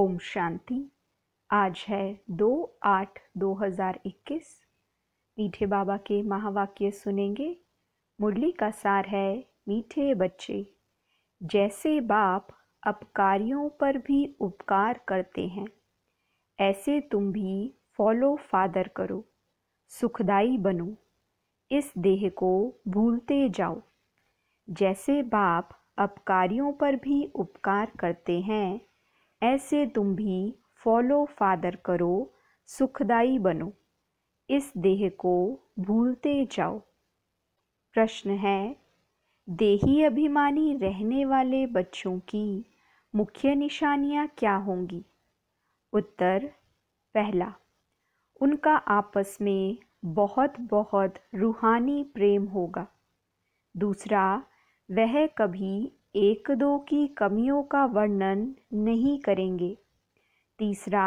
ओम शांति आज है दो आठ दो हजार इक्कीस मीठे बाबा के महावाक्य सुनेंगे मुरली का सार है मीठे बच्चे जैसे बाप अपकारियों पर भी उपकार करते हैं ऐसे तुम भी फॉलो फादर करो सुखदाई बनो इस देह को भूलते जाओ जैसे बाप अपकारियों पर भी उपकार करते हैं ऐसे तुम भी फॉलो फादर करो सुखदाई बनो इस देह को भूलते जाओ प्रश्न है देही अभिमानी रहने वाले बच्चों की मुख्य निशानियाँ क्या होंगी उत्तर पहला उनका आपस में बहुत बहुत रूहानी प्रेम होगा दूसरा वह कभी एक दो की कमियों का वर्णन नहीं करेंगे तीसरा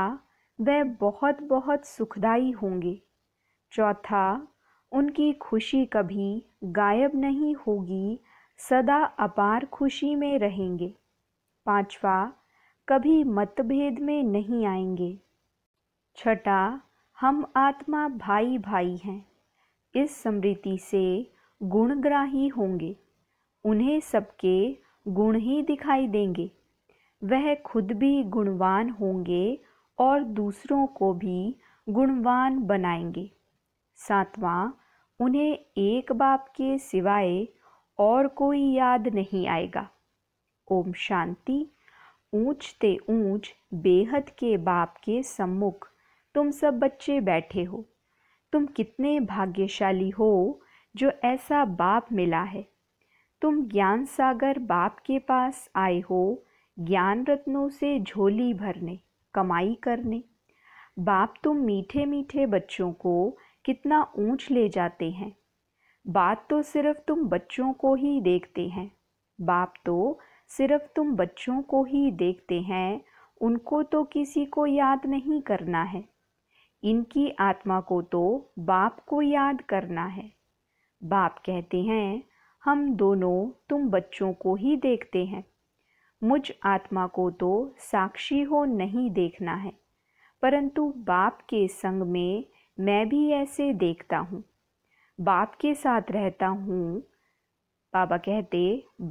वह बहुत बहुत सुखदाई होंगे चौथा उनकी खुशी कभी गायब नहीं होगी सदा अपार खुशी में रहेंगे पांचवा कभी मतभेद में नहीं आएंगे छठा हम आत्मा भाई भाई हैं इस स्मृति से गुणग्राही होंगे उन्हें सबके गुण ही दिखाई देंगे वह खुद भी गुणवान होंगे और दूसरों को भी गुणवान बनाएंगे सातवां उन्हें एक बाप के सिवाय और कोई याद नहीं आएगा ओम शांति ऊंच ते ऊंच बेहद के बाप के सम्मुख तुम सब बच्चे बैठे हो तुम कितने भाग्यशाली हो जो ऐसा बाप मिला है तुम ज्ञान सागर बाप के पास आए हो ज्ञान रत्नों से झोली भरने कमाई करने बाप तुम मीठे मीठे बच्चों को कितना ऊंच ले जाते हैं बात तो सिर्फ तुम बच्चों को ही देखते हैं बाप तो सिर्फ तुम बच्चों को ही देखते हैं उनको तो किसी को याद नहीं करना है इनकी आत्मा को तो बाप को याद करना है बाप कहते हैं हम दोनों तुम बच्चों को ही देखते हैं मुझ आत्मा को तो साक्षी हो नहीं देखना है परंतु बाप के संग में मैं भी ऐसे देखता हूँ बाप के साथ रहता हूँ बाबा कहते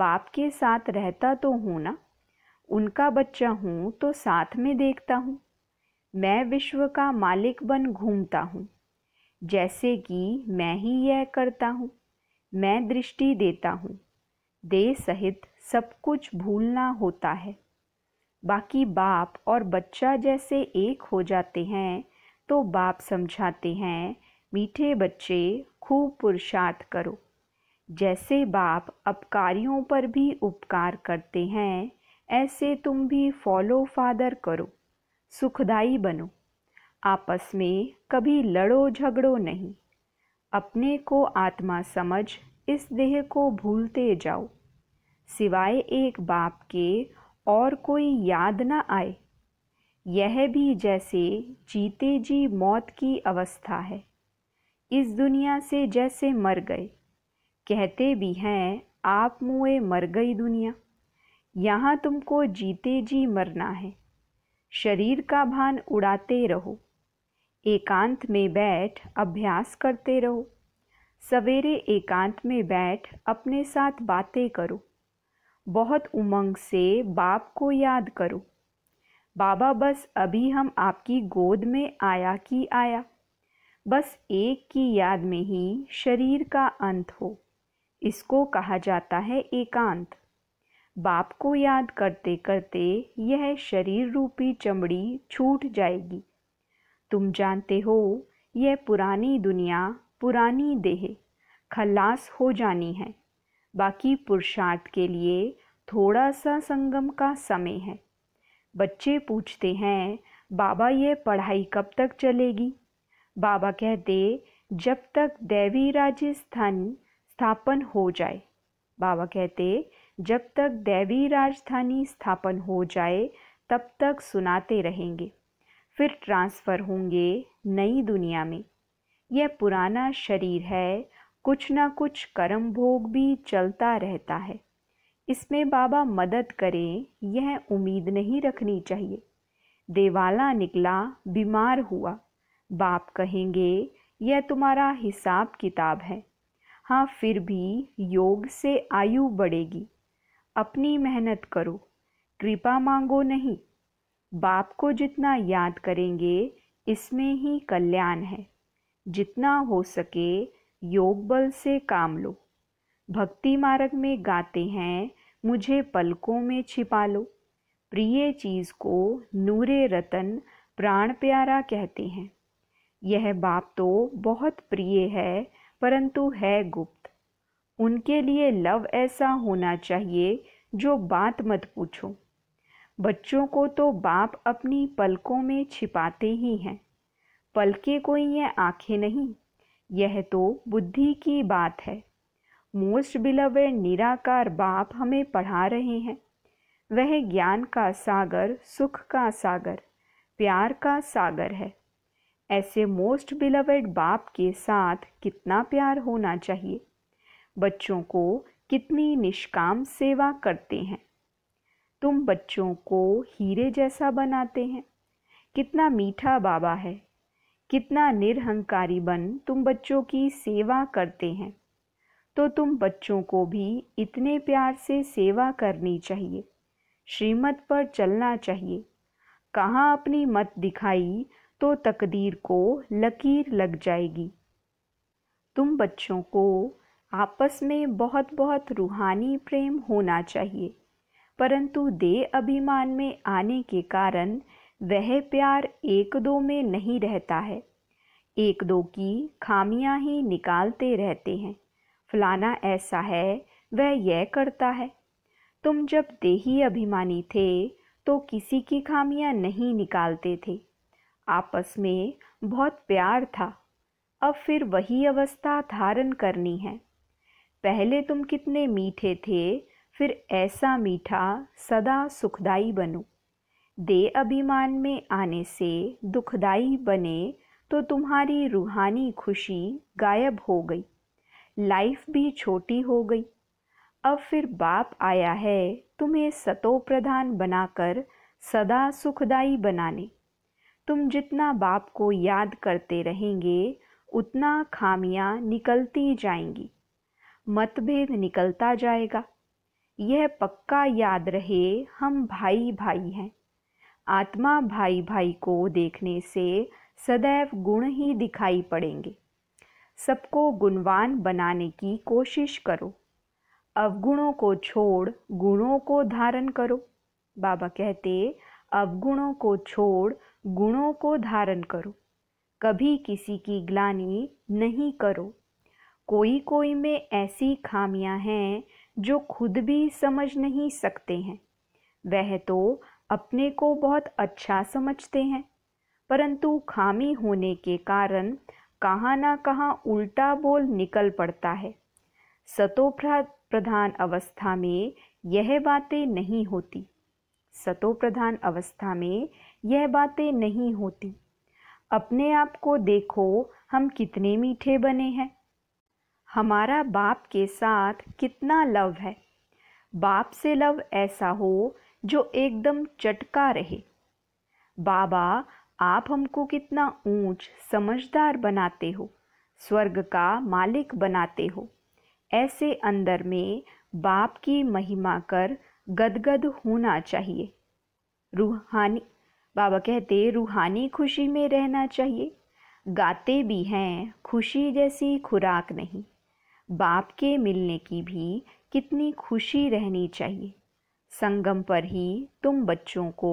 बाप के साथ रहता तो हूँ ना उनका बच्चा हूँ तो साथ में देखता हूँ मैं विश्व का मालिक बन घूमता हूँ जैसे कि मैं ही यह करता हूँ मैं दृष्टि देता हूँ देह सहित सब कुछ भूलना होता है बाकी बाप और बच्चा जैसे एक हो जाते हैं तो बाप समझाते हैं मीठे बच्चे खूब पुरुषार्थ करो जैसे बाप अपकारियों पर भी उपकार करते हैं ऐसे तुम भी फॉलो फादर करो सुखदाई बनो आपस में कभी लड़ो झगड़ो नहीं अपने को आत्मा समझ इस देह को भूलते जाओ सिवाय एक बाप के और कोई याद न आए यह भी जैसे जीते जी मौत की अवस्था है इस दुनिया से जैसे मर गए कहते भी हैं आप मुए मर गई दुनिया यहाँ तुमको जीते जी मरना है शरीर का भान उड़ाते रहो एकांत में बैठ अभ्यास करते रहो सवेरे एकांत में बैठ अपने साथ बातें करो बहुत उमंग से बाप को याद करो बाबा बस अभी हम आपकी गोद में आया कि आया बस एक की याद में ही शरीर का अंत हो इसको कहा जाता है एकांत बाप को याद करते करते यह शरीर रूपी चमड़ी छूट जाएगी तुम जानते हो यह पुरानी दुनिया पुरानी देह खलास हो जानी है बाकी पुरुषार्थ के लिए थोड़ा सा संगम का समय है बच्चे पूछते हैं बाबा यह पढ़ाई कब तक चलेगी बाबा कहते जब तक दैवी राज्य स्थान स्थापन हो जाए बाबा कहते जब तक दैवी राजधानी स्थापन हो जाए तब तक सुनाते रहेंगे फिर ट्रांसफ़र होंगे नई दुनिया में यह पुराना शरीर है कुछ ना कुछ कर्म भोग भी चलता रहता है इसमें बाबा मदद करें यह उम्मीद नहीं रखनी चाहिए देवाला निकला बीमार हुआ बाप कहेंगे यह तुम्हारा हिसाब किताब है हाँ फिर भी योग से आयु बढ़ेगी अपनी मेहनत करो कृपा मांगो नहीं बाप को जितना याद करेंगे इसमें ही कल्याण है जितना हो सके योग बल से काम लो भक्ति मार्ग में गाते हैं मुझे पलकों में छिपा लो प्रिय चीज़ को नूरे रतन प्राण प्यारा कहते हैं यह बाप तो बहुत प्रिय है परंतु है गुप्त उनके लिए लव ऐसा होना चाहिए जो बात मत पूछो बच्चों को तो बाप अपनी पलकों में छिपाते ही हैं पलके कोई ये आँखें नहीं यह तो बुद्धि की बात है मोस्ट बिलवेड निराकार बाप हमें पढ़ा रहे हैं वह ज्ञान का सागर सुख का सागर प्यार का सागर है ऐसे मोस्ट बिलवेड बाप के साथ कितना प्यार होना चाहिए बच्चों को कितनी निष्काम सेवा करते हैं तुम बच्चों को हीरे जैसा बनाते हैं कितना मीठा बाबा है कितना निरहंकारी बन तुम बच्चों की सेवा करते हैं तो तुम बच्चों को भी इतने प्यार से सेवा करनी चाहिए श्रीमत पर चलना चाहिए कहाँ अपनी मत दिखाई तो तकदीर को लकीर लग जाएगी तुम बच्चों को आपस में बहुत बहुत रूहानी प्रेम होना चाहिए परंतु देह अभिमान में आने के कारण वह प्यार एक दो में नहीं रहता है एक दो की खामियां ही निकालते रहते हैं फलाना ऐसा है वह यह करता है तुम जब देही अभिमानी थे तो किसी की खामियां नहीं निकालते थे आपस में बहुत प्यार था अब फिर वही अवस्था धारण करनी है पहले तुम कितने मीठे थे फिर ऐसा मीठा सदा सुखदाई बनो दे अभिमान में आने से दुखदाई बने तो तुम्हारी रूहानी खुशी गायब हो गई लाइफ भी छोटी हो गई अब फिर बाप आया है तुम्हें सतो प्रधान बनाकर सदा सुखदाई बनाने तुम जितना बाप को याद करते रहेंगे उतना खामियां निकलती जाएंगी मतभेद निकलता जाएगा यह पक्का याद रहे हम भाई भाई हैं आत्मा भाई भाई को देखने से सदैव गुण ही दिखाई पड़ेंगे सबको गुणवान बनाने की कोशिश करो अवगुणों को छोड़ गुणों को धारण करो बाबा कहते अवगुणों को छोड़ गुणों को धारण करो कभी किसी की ग्लानी नहीं करो कोई कोई में ऐसी खामियां हैं जो खुद भी समझ नहीं सकते हैं वह तो अपने को बहुत अच्छा समझते हैं परंतु खामी होने के कारण कहाँ ना कहाँ उल्टा बोल निकल पड़ता है सतोप्रधान अवस्था में यह बातें नहीं होती सतोप्रधान अवस्था में यह बातें नहीं होती अपने आप को देखो हम कितने मीठे बने हैं हमारा बाप के साथ कितना लव है बाप से लव ऐसा हो जो एकदम चटका रहे बाबा आप हमको कितना ऊंच समझदार बनाते हो स्वर्ग का मालिक बनाते हो ऐसे अंदर में बाप की महिमा कर गदगद होना चाहिए रूहानी बाबा कहते रूहानी खुशी में रहना चाहिए गाते भी हैं खुशी जैसी खुराक नहीं बाप के मिलने की भी कितनी खुशी रहनी चाहिए संगम पर ही तुम बच्चों को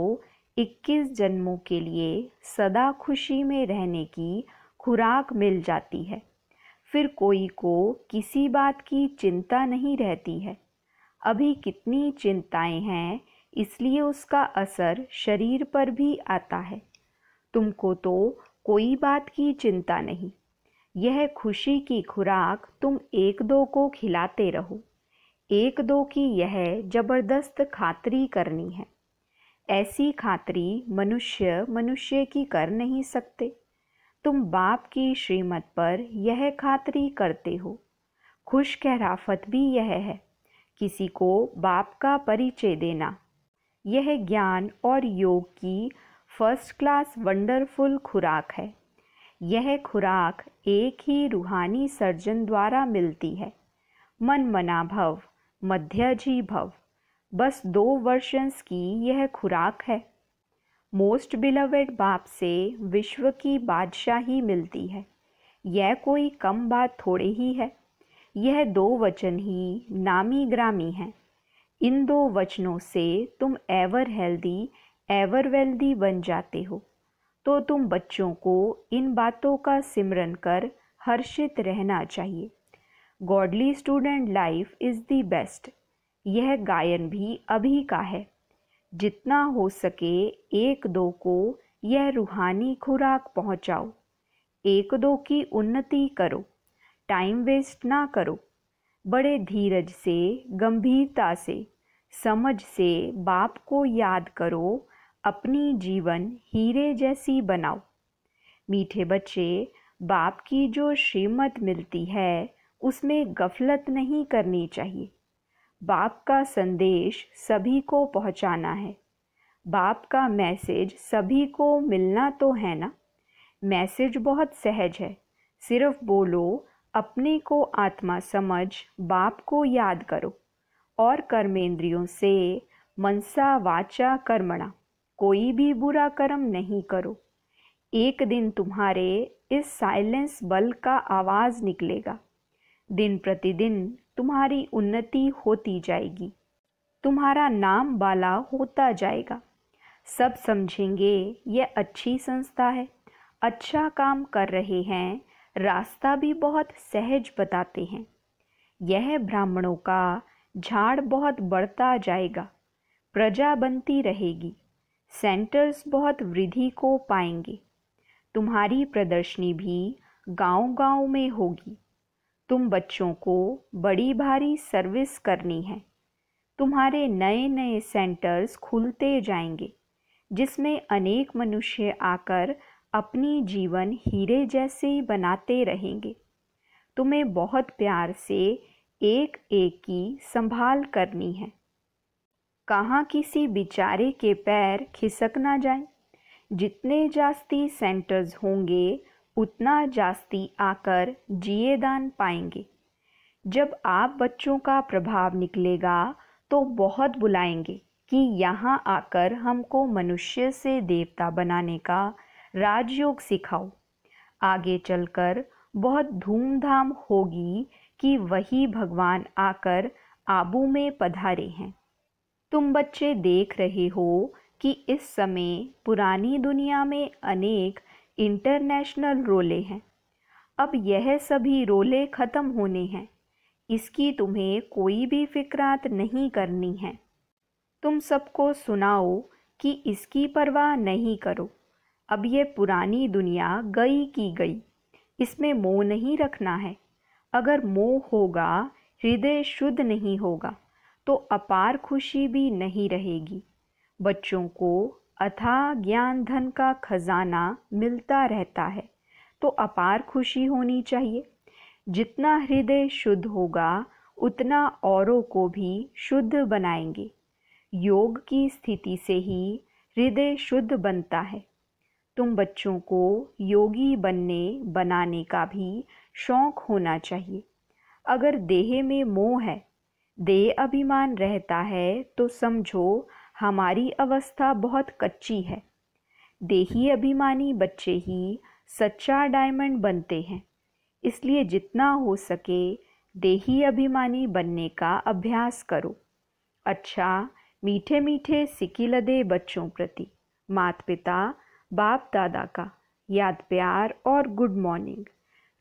21 जन्मों के लिए सदा खुशी में रहने की खुराक मिल जाती है फिर कोई को किसी बात की चिंता नहीं रहती है अभी कितनी चिंताएं हैं इसलिए उसका असर शरीर पर भी आता है तुमको तो कोई बात की चिंता नहीं यह खुशी की खुराक तुम एक दो को खिलाते रहो एक दो की यह जबरदस्त खातरी करनी है ऐसी खातरी मनुष्य मनुष्य की कर नहीं सकते तुम बाप की श्रीमत पर यह खातरी करते हो खुश कहराफत भी यह है किसी को बाप का परिचय देना यह ज्ञान और योग की फर्स्ट क्लास वंडरफुल खुराक है यह खुराक एक ही रूहानी सर्जन द्वारा मिलती है मन मना भव मध्यजी भव बस दो वर्षंस की यह खुराक है मोस्ट बिलवेड बाप से विश्व की बादशाही मिलती है यह कोई कम बात थोड़े ही है यह दो वचन ही नामी ग्रामी हैं इन दो वचनों से तुम एवर हेल्दी एवर वेल्दी बन जाते हो तो तुम बच्चों को इन बातों का सिमरन कर हर्षित रहना चाहिए godly student life is the best यह गायन भी अभी का है जितना हो सके एक दो को यह रूहानी खुराक पहुंचाओ एक दो की उन्नति करो टाइम वेस्ट ना करो बड़े धीरज से गंभीरता से समझ से बाप को याद करो अपनी जीवन हीरे जैसी बनाओ मीठे बच्चे बाप की जो श्रीमत मिलती है उसमें गफलत नहीं करनी चाहिए बाप का संदेश सभी को पहुंचाना है बाप का मैसेज सभी को मिलना तो है ना मैसेज बहुत सहज है सिर्फ बोलो अपने को आत्मा समझ बाप को याद करो और कर्मेंद्रियों से मनसा वाचा कर्मणा कोई भी बुरा कर्म नहीं करो एक दिन तुम्हारे इस साइलेंस बल का आवाज़ निकलेगा दिन प्रतिदिन तुम्हारी उन्नति होती जाएगी तुम्हारा नाम बाला होता जाएगा सब समझेंगे यह अच्छी संस्था है अच्छा काम कर रहे हैं रास्ता भी बहुत सहज बताते हैं यह ब्राह्मणों का झाड़ बहुत बढ़ता जाएगा प्रजा बनती रहेगी सेंटर्स बहुत वृद्धि को पाएंगे तुम्हारी प्रदर्शनी भी गांव-गांव में होगी तुम बच्चों को बड़ी भारी सर्विस करनी है तुम्हारे नए-नए सेंटर्स खुलते जाएंगे जिसमें अनेक मनुष्य आकर अपनी जीवन हीरे जैसे बनाते रहेंगे तुम्हें बहुत प्यार से एक-एक की संभाल करनी है कहाँ किसी बिचारे के पैर खिसक ना जाए जितने जास्ती सेंटर्स होंगे उतना जास्ती आकर जिए दान पाएंगे जब आप बच्चों का प्रभाव निकलेगा तो बहुत बुलाएंगे कि यहाँ आकर हमको मनुष्य से देवता बनाने का राजयोग सिखाओ आगे चलकर बहुत धूमधाम होगी कि वही भगवान आकर आबू में पधारे हैं तुम बच्चे देख रहे हो कि इस समय पुरानी दुनिया में अनेक इंटरनेशनल रोले हैं अब यह सभी रोले ख़त्म होने हैं इसकी तुम्हें कोई भी फिक्रात नहीं करनी है तुम सबको सुनाओ कि इसकी परवाह नहीं करो अब ये पुरानी दुनिया गई की गई इसमें मोह नहीं रखना है अगर मोह होगा हृदय शुद्ध नहीं होगा तो अपार खुशी भी नहीं रहेगी बच्चों को अथा ज्ञान धन का खजाना मिलता रहता है तो अपार खुशी होनी चाहिए जितना हृदय शुद्ध होगा उतना औरों को भी शुद्ध बनाएंगे योग की स्थिति से ही हृदय शुद्ध बनता है तुम बच्चों को योगी बनने बनाने का भी शौक होना चाहिए अगर देह में मोह है देह अभिमान रहता है तो समझो हमारी अवस्था बहुत कच्ची है देही अभिमानी बच्चे ही सच्चा डायमंड बनते हैं इसलिए जितना हो सके देही अभिमानी बनने का अभ्यास करो अच्छा मीठे मीठे सिकी लदे बच्चों प्रति मात पिता बाप दादा का याद प्यार और गुड मॉर्निंग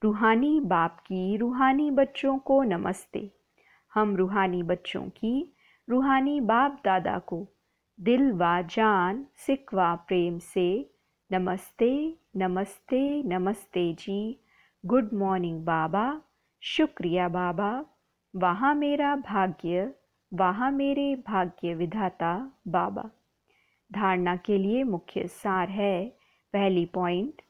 रूहानी बाप की रूहानी बच्चों को नमस्ते हम रूहानी बच्चों की रूहानी बाप दादा को दिल व जान सिक व प्रेम से नमस्ते नमस्ते नमस्ते जी गुड मॉर्निंग बाबा शुक्रिया बाबा वहाँ मेरा भाग्य वहाँ मेरे भाग्य विधाता बाबा धारणा के लिए मुख्य सार है पहली पॉइंट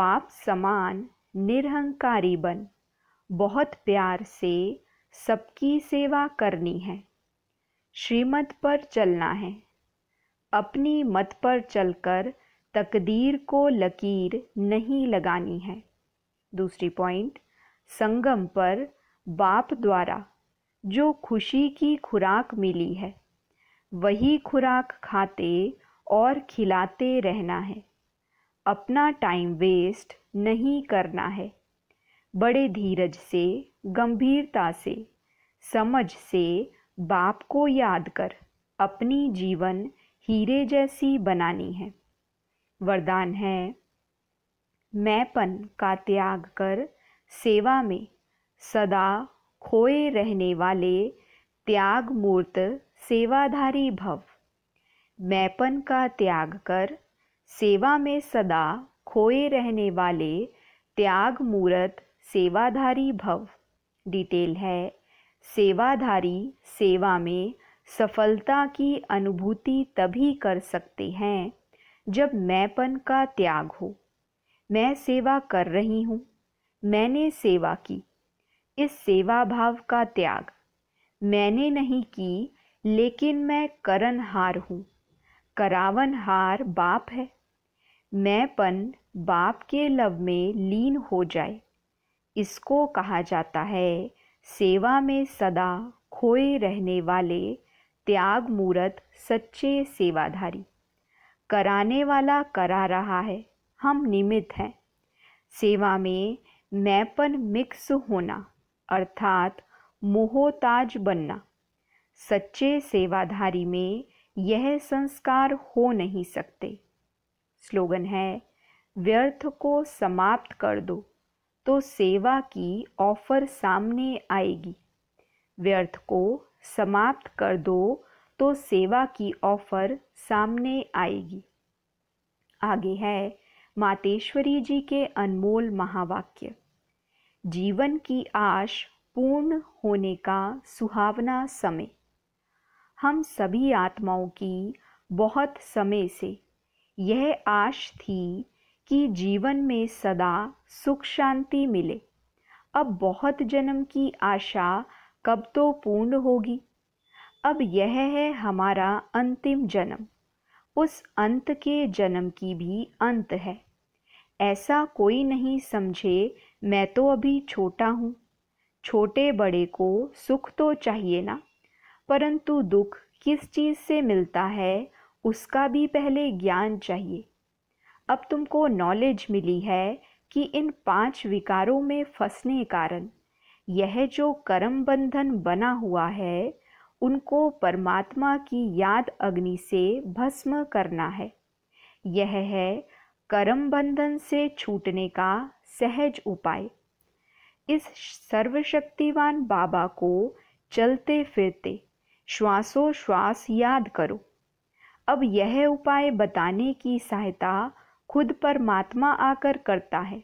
बाप समान निरहंकारी बन बहुत प्यार से सबकी सेवा करनी है श्रीमत पर चलना है अपनी मत पर चलकर तकदीर को लकीर नहीं लगानी है दूसरी पॉइंट संगम पर बाप द्वारा जो खुशी की खुराक मिली है वही खुराक खाते और खिलाते रहना है अपना टाइम वेस्ट नहीं करना है बड़े धीरज से गंभीरता से समझ से बाप को याद कर अपनी जीवन हीरे जैसी बनानी है वरदान है मैंपन का त्याग कर सेवा में सदा खोए रहने वाले त्याग मूर्त सेवाधारी भव मैंपन का त्याग कर सेवा में सदा खोए रहने वाले त्याग मूर्त सेवाधारी भव डिटेल है सेवाधारी सेवा में सफलता की अनुभूति तभी कर सकते हैं जब मैंपन का त्याग हो मैं सेवा कर रही हूँ मैंने सेवा की इस सेवा भाव का त्याग मैंने नहीं की लेकिन मैं करनहार हूँ करावनहार बाप है मैंपन बाप के लव में लीन हो जाए इसको कहा जाता है सेवा में सदा खोए रहने वाले त्याग मूर्त सच्चे सेवाधारी कराने वाला करा रहा है हम निमित्त हैं सेवा में मैपन मिक्स होना अर्थात मोहताज बनना सच्चे सेवाधारी में यह संस्कार हो नहीं सकते स्लोगन है व्यर्थ को समाप्त कर दो तो सेवा की ऑफर सामने आएगी व्यर्थ को समाप्त कर दो तो सेवा की ऑफर सामने आएगी आगे है मातेश्वरी जी के अनमोल महावाक्य जीवन की आश पूर्ण होने का सुहावना समय हम सभी आत्माओं की बहुत समय से यह आश थी कि जीवन में सदा सुख शांति मिले अब बहुत जन्म की आशा कब तो पूर्ण होगी अब यह है हमारा अंतिम जन्म उस अंत के जन्म की भी अंत है ऐसा कोई नहीं समझे मैं तो अभी छोटा हूँ छोटे बड़े को सुख तो चाहिए ना परंतु दुख किस चीज़ से मिलता है उसका भी पहले ज्ञान चाहिए अब तुमको नॉलेज मिली है कि इन पांच विकारों में फंसने कारण यह जो कर्म बंधन बना हुआ है उनको परमात्मा की याद अग्नि से भस्म करना है यह है कर्म बंधन से छूटने का सहज उपाय इस सर्वशक्तिवान बाबा को चलते फिरते श्वासोश्वास याद करो अब यह उपाय बताने की सहायता खुद परमात्मा आकर करता है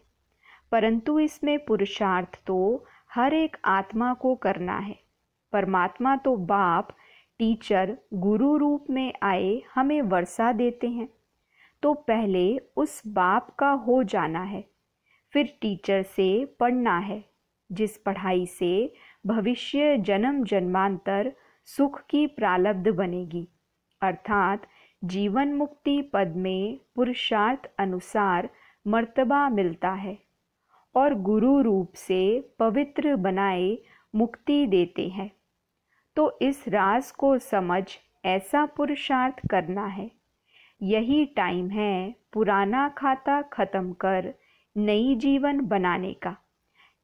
परंतु इसमें पुरुषार्थ तो हर एक आत्मा को करना है परमात्मा तो बाप टीचर गुरु रूप में आए हमें वर्षा देते हैं तो पहले उस बाप का हो जाना है फिर टीचर से पढ़ना है जिस पढ़ाई से भविष्य जन्म जन्मांतर सुख की प्रालब्ध बनेगी अर्थात जीवन मुक्ति पद में पुरुषार्थ अनुसार मर्तबा मिलता है और गुरु रूप से पवित्र बनाए मुक्ति देते हैं तो इस राज को समझ ऐसा पुरुषार्थ करना है यही टाइम है पुराना खाता खत्म कर नई जीवन बनाने का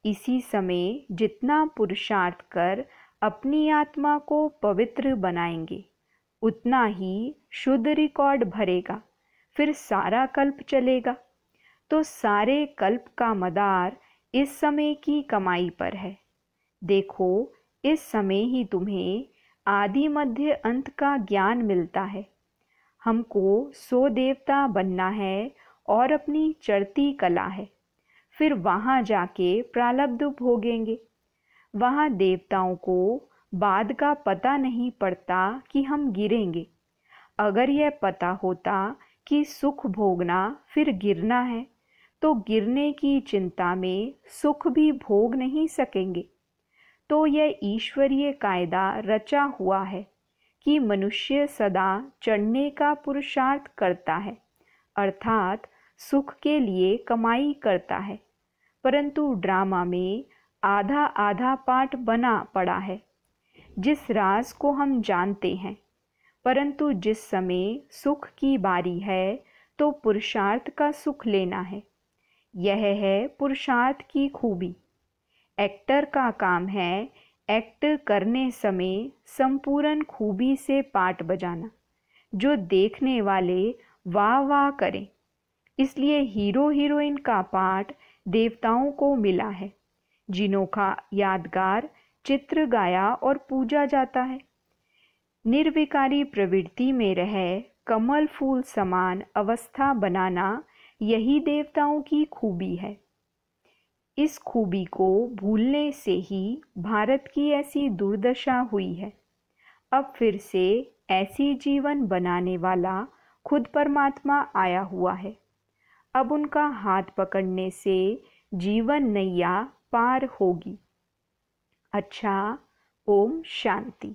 इसी समय जितना पुरुषार्थ कर अपनी आत्मा को पवित्र बनाएंगे उतना ही शुद्ध रिकॉर्ड भरेगा फिर सारा कल्प चलेगा तो सारे कल्प का मदार इस समय की कमाई पर है देखो इस समय ही तुम्हें आदि मध्य अंत का ज्ञान मिलता है हमको सो देवता बनना है और अपनी चढ़ती कला है फिर वहाँ जाके प्रालब्ध भोगेंगे वहाँ देवताओं को बाद का पता नहीं पड़ता कि हम गिरेंगे अगर यह पता होता कि सुख भोगना फिर गिरना है तो गिरने की चिंता में सुख भी भोग नहीं सकेंगे तो यह ईश्वरीय कायदा रचा हुआ है कि मनुष्य सदा चढ़ने का पुरुषार्थ करता है अर्थात सुख के लिए कमाई करता है परंतु ड्रामा में आधा आधा पाठ बना पड़ा है जिस राज को हम जानते हैं परंतु जिस समय सुख की बारी है तो पुरुषार्थ का सुख लेना है यह है पुरुषार्थ की खूबी एक्टर का काम है एक्ट करने समय संपूर्ण खूबी से पाठ बजाना जो देखने वाले वाह वाह करें इसलिए हीरो हीरोइन का पाठ देवताओं को मिला है जिनों का यादगार चित्र गाया और पूजा जाता है निर्विकारी प्रवृत्ति में रह कमल फूल समान अवस्था बनाना यही देवताओं की खूबी है इस खूबी को भूलने से ही भारत की ऐसी दुर्दशा हुई है अब फिर से ऐसी जीवन बनाने वाला खुद परमात्मा आया हुआ है अब उनका हाथ पकड़ने से जीवन नैया पार होगी अच्छा ओम शांति